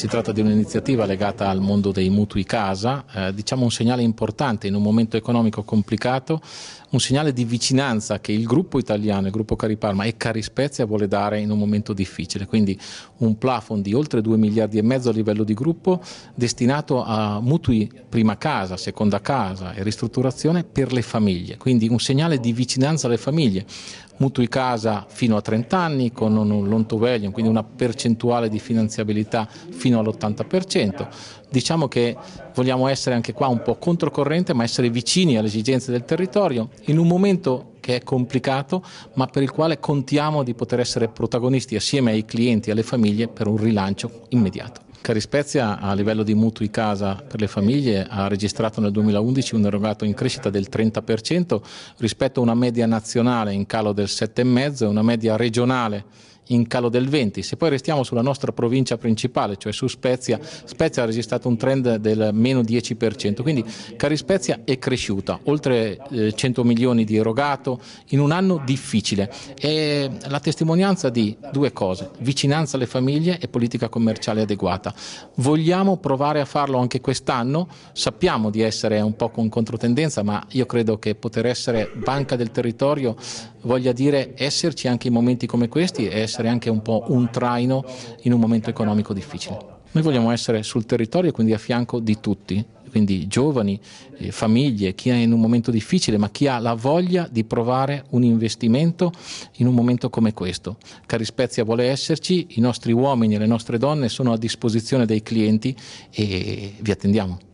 Si tratta di un'iniziativa legata al mondo dei mutui casa, eh, diciamo un segnale importante in un momento economico complicato, un segnale di vicinanza che il gruppo italiano, il gruppo Cariparma e Carispezia vuole dare in un momento difficile, quindi un plafond di oltre 2 miliardi e mezzo a livello di gruppo destinato a mutui prima casa, seconda casa e ristrutturazione per le famiglie, quindi un segnale di vicinanza alle famiglie, mutui casa fino a 30 anni con un lonto value, quindi una percentuale di finanziabilità fino fino all'80%. Diciamo che vogliamo essere anche qua un po' controcorrente ma essere vicini alle esigenze del territorio in un momento che è complicato ma per il quale contiamo di poter essere protagonisti assieme ai clienti e alle famiglie per un rilancio immediato. Carispezia a livello di mutui casa per le famiglie ha registrato nel 2011 un erogato in crescita del 30% rispetto a una media nazionale in calo del 7,5% e una media regionale in calo del 20. Se poi restiamo sulla nostra provincia principale, cioè su Spezia, Spezia ha registrato un trend del meno 10%, quindi Cari Spezia è cresciuta, oltre 100 eh, milioni di erogato in un anno difficile. È la testimonianza di due cose, vicinanza alle famiglie e politica commerciale adeguata. Vogliamo provare a farlo anche quest'anno, sappiamo di essere un po' con controtendenza, ma io credo che poter essere banca del territorio voglia dire esserci anche in momenti come questi e essere essere anche un po' un traino in un momento economico difficile. Noi vogliamo essere sul territorio quindi a fianco di tutti, quindi giovani, eh, famiglie, chi è in un momento difficile, ma chi ha la voglia di provare un investimento in un momento come questo. Carispezia vuole esserci, i nostri uomini e le nostre donne sono a disposizione dei clienti e vi attendiamo.